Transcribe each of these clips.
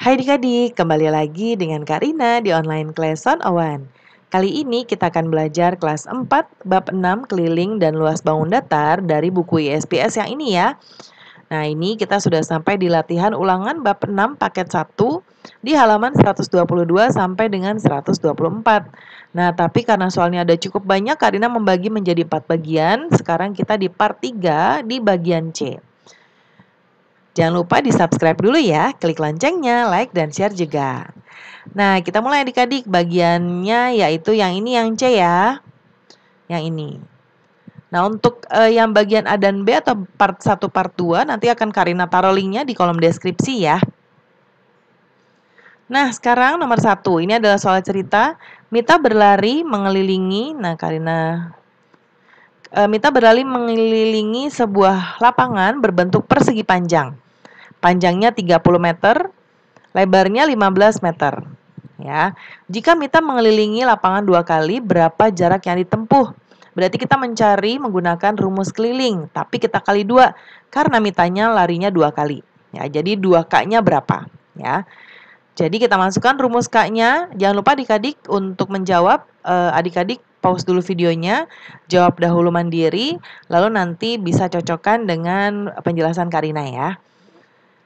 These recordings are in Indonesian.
Hai adik-adik, kembali lagi dengan Karina di online class on Owan. Kali ini kita akan belajar kelas 4, bab 6, keliling dan luas bangun datar dari buku ISPS yang ini ya. Nah ini kita sudah sampai di latihan ulangan bab 6 paket 1 di halaman 122 sampai dengan 124. Nah tapi karena soalnya ada cukup banyak, Karina membagi menjadi 4 bagian. Sekarang kita di part 3 di bagian C. Jangan lupa di subscribe dulu ya, klik loncengnya, like dan share juga. Nah, kita mulai adik-adik bagiannya yaitu yang ini yang C ya. Yang ini. Nah, untuk eh, yang bagian A dan B atau part 1 part 2 nanti akan Karina taruh linknya di kolom deskripsi ya. Nah, sekarang nomor satu. Ini adalah soal cerita Mita berlari mengelilingi. Nah, Karina Eh, Mita berlari mengelilingi sebuah lapangan berbentuk persegi panjang. Panjangnya 30 meter, lebarnya 15 meter. Ya, jika Mita mengelilingi lapangan dua kali, berapa jarak yang ditempuh? Berarti kita mencari menggunakan rumus keliling, tapi kita kali dua karena mitanya larinya dua kali. Ya, jadi dua k berapa? Ya. Jadi kita masukkan rumus K-nya. Jangan lupa adik-adik untuk menjawab, eh, adik-adik pause dulu videonya, jawab dahulu mandiri, lalu nanti bisa cocokkan dengan penjelasan Karina ya.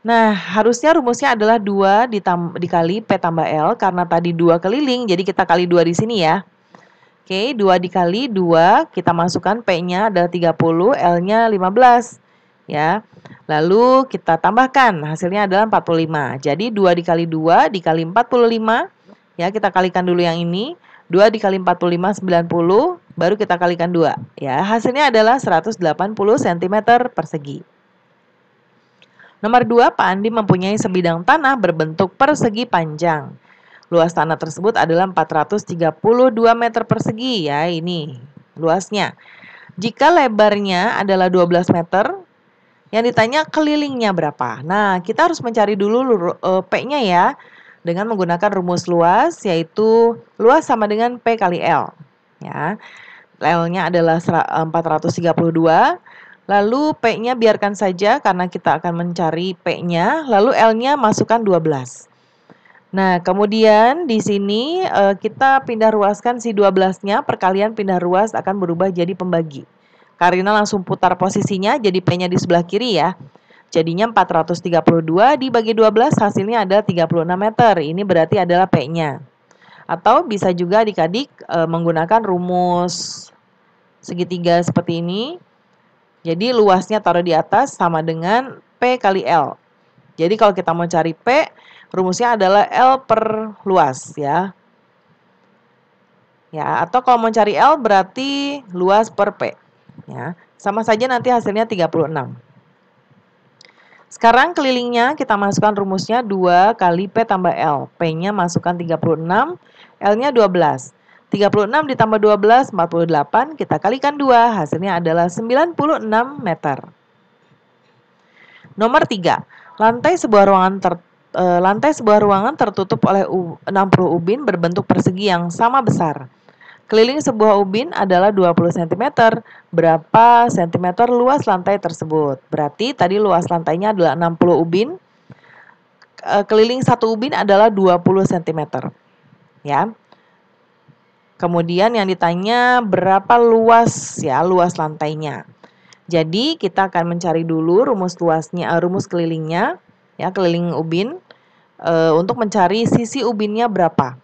Nah, harusnya rumusnya adalah 2 dikali P tambah L karena tadi 2 keliling, jadi kita kali 2 di sini ya. Oke, 2 dikali 2, kita masukkan P-nya adalah 30, L-nya 15 ya. Lalu kita tambahkan hasilnya adalah 45. Jadi 2 dikali 2 dikali 45 ya kita kalikan dulu yang ini. 2 dikali 45 90 baru kita kalikan 2 ya. Hasilnya adalah 180 cm persegi. Nomor 2, Pak Andi mempunyai sebidang tanah berbentuk persegi panjang. Luas tanah tersebut adalah 432 meter persegi ya ini luasnya. Jika lebarnya adalah 12 meter, yang ditanya kelilingnya berapa. Nah, kita harus mencari dulu eh, P-nya ya dengan menggunakan rumus luas yaitu luas sama dengan P kali L. Ya. L-nya adalah 432. Eh, lalu P-nya biarkan saja karena kita akan mencari P-nya, lalu L-nya masukkan 12. Nah, kemudian di sini eh, kita pindah ruaskan si 12-nya, perkalian pindah ruas akan berubah jadi pembagi. Karina langsung putar posisinya jadi P-nya di sebelah kiri ya. Jadinya 432 dibagi 12 hasilnya ada 36 meter. Ini berarti adalah P-nya. Atau bisa juga dikadik e, menggunakan rumus segitiga seperti ini. Jadi luasnya taruh di atas sama dengan P kali L. Jadi kalau kita mau cari P, rumusnya adalah L per luas ya. Ya, atau kalau mau cari L berarti luas per P. Ya, sama saja nanti hasilnya 36. Sekarang kelilingnya kita masukkan rumusnya 2 kali P tambah L. P-nya masukkan 36, L-nya 12. 36 ditambah 12, 48, kita kalikan 2, hasilnya adalah 96 meter. Nomor 3, lantai sebuah ruangan ter, eh, lantai sebuah ruangan tertutup oleh 60 ubin berbentuk persegi yang sama besar. Keliling sebuah ubin adalah 20 cm. Berapa cm luas lantai tersebut? Berarti tadi luas lantainya adalah 60 ubin. Eh, keliling satu ubin adalah 20 cm. Ya. Kemudian yang ditanya berapa luas ya luas lantainya. Jadi kita akan mencari dulu rumus luasnya, eh, rumus kelilingnya, ya keliling ubin e, untuk mencari sisi ubinnya berapa.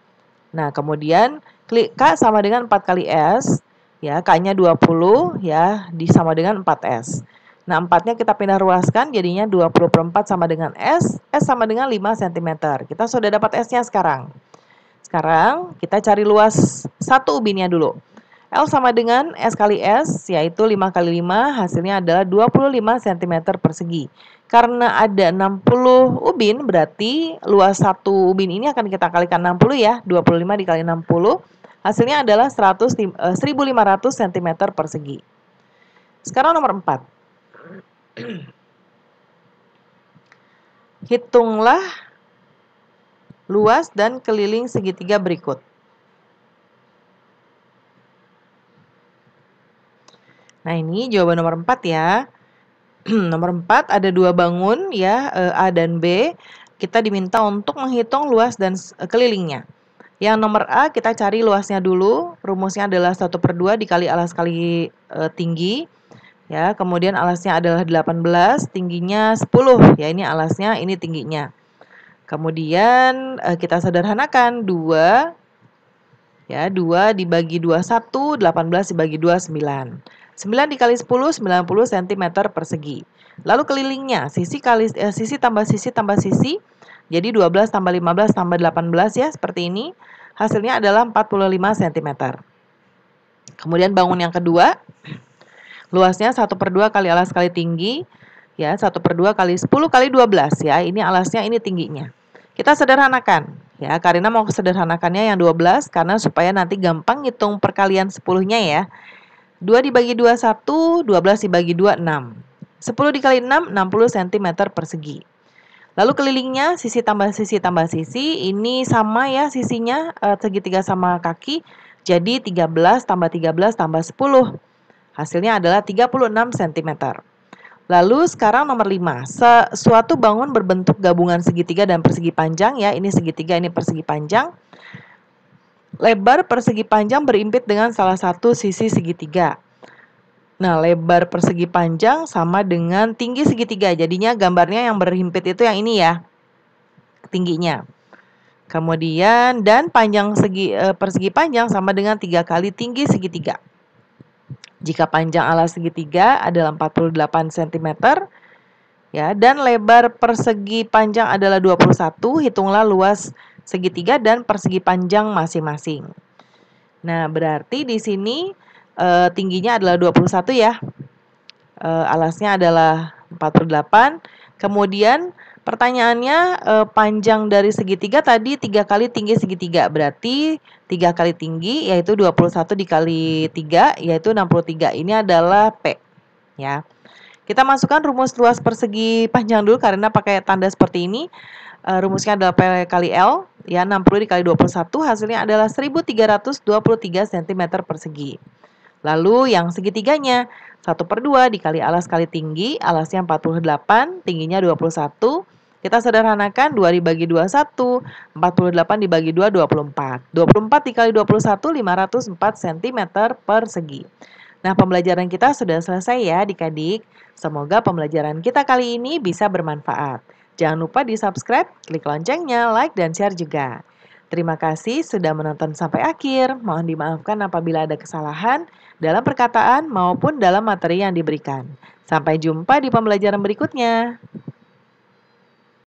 Nah kemudian Klik K sama dengan 4 kali S, ya K-nya 20, ya di sama dengan 4S. Nah, 4-nya kita pindah ruaskan, jadinya 20 per 4 sama dengan S, S sama dengan 5 cm. Kita sudah dapat S-nya sekarang. Sekarang, kita cari luas satu ubinnya dulu. L sama dengan S kali S, yaitu 5 kali 5, hasilnya adalah 25 cm persegi. Karena ada 60 ubin, berarti luas satu ubin ini akan kita kalikan 60 ya, 25 dikali 60, Hasilnya adalah 100, 1500 cm persegi. Sekarang nomor 4. Hitunglah luas dan keliling segitiga berikut. Nah, ini jawaban nomor 4 ya. nomor 4 ada dua bangun ya, eh, A dan B. Kita diminta untuk menghitung luas dan eh, kelilingnya. Yang nomor A kita cari luasnya dulu. Rumusnya adalah 1 per 2 dikali alas kali e, tinggi. Ya, kemudian alasnya adalah 18, tingginya 10. Ya, ini alasnya, ini tingginya. Kemudian e, kita sederhanakan 2 ya 2 dibagi 2 1 18 dibagi 2 9 9 dikali 10 90 cm persegi lalu kelilingnya sisi kali eh, sisi tambah sisi tambah sisi jadi 12 tambah 15 tambah 18 ya seperti ini. Hasilnya adalah 45 cm. Kemudian bangun yang kedua. Luasnya 1 per 2 kali alas kali tinggi. Ya, 1 per 2 kali 10 kali 12 ya. Ini alasnya, ini tingginya. Kita sederhanakan. Ya, Karina mau sederhanakannya yang 12 karena supaya nanti gampang ngitung perkalian 10-nya ya. 2 dibagi 2, 1. 12 dibagi 2, 6. 10 dikali 6, 60 cm persegi. Lalu kelilingnya sisi tambah sisi tambah sisi, ini sama ya sisinya eh, segitiga sama kaki. Jadi 13 tambah 13 tambah 10. Hasilnya adalah 36 cm. Lalu sekarang nomor 5. Suatu bangun berbentuk gabungan segitiga dan persegi panjang ya. Ini segitiga, ini persegi panjang. Lebar persegi panjang berimpit dengan salah satu sisi segitiga. Nah, lebar persegi panjang sama dengan tinggi segitiga. Jadinya gambarnya yang berhimpit itu yang ini ya. Tingginya. Kemudian dan panjang segi e, persegi panjang sama dengan tiga kali tinggi segitiga. Jika panjang alas segitiga adalah 48 cm ya dan lebar persegi panjang adalah 21, hitunglah luas segitiga dan persegi panjang masing-masing. Nah, berarti di sini uh, tingginya adalah 21 ya. Uh, alasnya adalah empat puluh delapan Kemudian pertanyaannya uh, panjang dari segitiga tadi 3 kali tinggi segitiga. Berarti 3 kali tinggi yaitu 21 dikali 3 yaitu 63. Ini adalah P ya. Kita masukkan rumus luas persegi panjang dulu karena pakai tanda seperti ini. Uh, rumusnya adalah P kali L, ya 60 dikali 21, hasilnya adalah 1323 cm persegi. Lalu yang segitiganya, 1 per 2 dikali alas kali tinggi, alasnya 48, tingginya 21. Kita sederhanakan 2 dibagi 21, 48 dibagi 2, 24. 24 dikali 21, 504 cm persegi. Nah, pembelajaran kita sudah selesai ya adik-adik. Semoga pembelajaran kita kali ini bisa bermanfaat. Jangan lupa di subscribe, klik loncengnya, like, dan share juga. Terima kasih sudah menonton sampai akhir. Mohon dimaafkan apabila ada kesalahan dalam perkataan maupun dalam materi yang diberikan. Sampai jumpa di pembelajaran berikutnya.